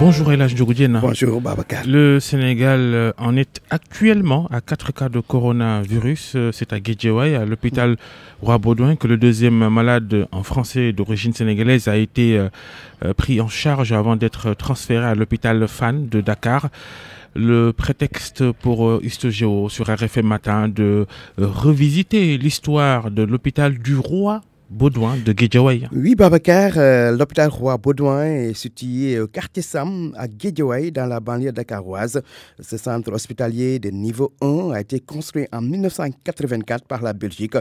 Bonjour Elash Bonjour Babacar. Le Sénégal euh, en est actuellement à 4 cas de coronavirus. Euh, c'est à Guédiaway, à l'hôpital Roi Baudouin, que le deuxième malade en français d'origine sénégalaise a été euh, pris en charge avant d'être transféré à l'hôpital Fan de Dakar le prétexte pour euh, sur RFM Matin de revisiter l'histoire de l'hôpital du roi Baudouin de Guédiawaye. Oui, Babacar, euh, l'hôpital Roi Baudouin est situé au quartier Sam à Guédiawaye, dans la banlieue dakaroise. Ce centre hospitalier de niveau 1 a été construit en 1984 par la Belgique.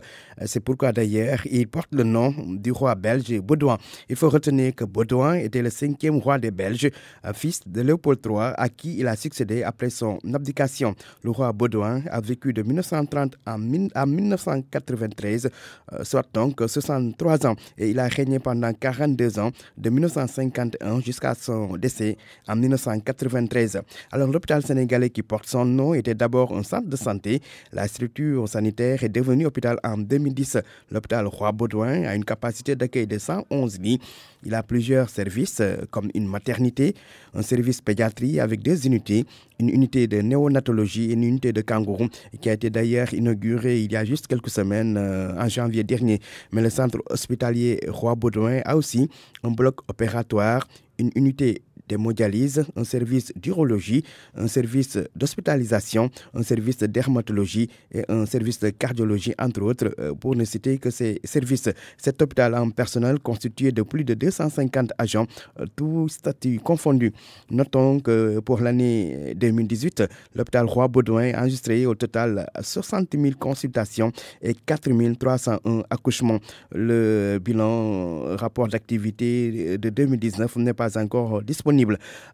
C'est pourquoi d'ailleurs il porte le nom du roi belge Baudouin. Il faut retenir que Baudouin était le cinquième roi des Belges, fils de Léopold III, à qui il a succédé après son abdication. Le roi Baudouin a vécu de 1930 à 1993, euh, soit donc 60 3 ans et il a régné pendant 42 ans, de 1951 jusqu'à son décès en 1993. Alors l'hôpital sénégalais qui porte son nom était d'abord un centre de santé. La structure sanitaire est devenue hôpital en 2010. L'hôpital Roi-Baudouin a une capacité d'accueil de 111 lits. Il a plusieurs services euh, comme une maternité, un service pédiatrie avec deux unités, une unité de néonatologie, une unité de kangourou qui a été d'ailleurs inaugurée il y a juste quelques semaines, euh, en janvier dernier. Mais le centre hospitalier Roi-Baudouin a aussi un bloc opératoire, une unité un service d'urologie, un service d'hospitalisation, un service de dermatologie et un service de cardiologie, entre autres, euh, pour ne citer que ces services. Cet hôpital en personnel constitué de plus de 250 agents, euh, tous statuts confondus. Notons que pour l'année 2018, l'hôpital Roi-Baudouin a enregistré au total 60 000 consultations et 4 301 accouchements. Le bilan rapport d'activité de 2019 n'est pas encore disponible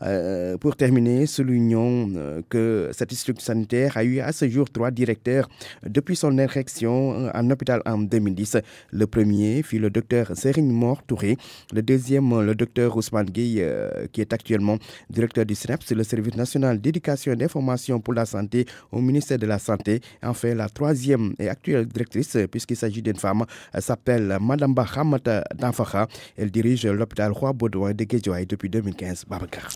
euh, pour terminer, soulignons euh, que cette structure sanitaire a eu à ce jour trois directeurs depuis son érection euh, en hôpital en 2010. Le premier fut le docteur Serigne Mortouré, le deuxième le docteur Ousmane Gueye, qui est actuellement directeur du SNEPS, le service national d'éducation et d'information pour la santé au ministère de la Santé. Enfin, la troisième et actuelle directrice, puisqu'il s'agit d'une femme, s'appelle Madame Bahamata Danfaha. Elle dirige l'hôpital Roi Baudouin de Guédiouaï depuis 2015. Babacar.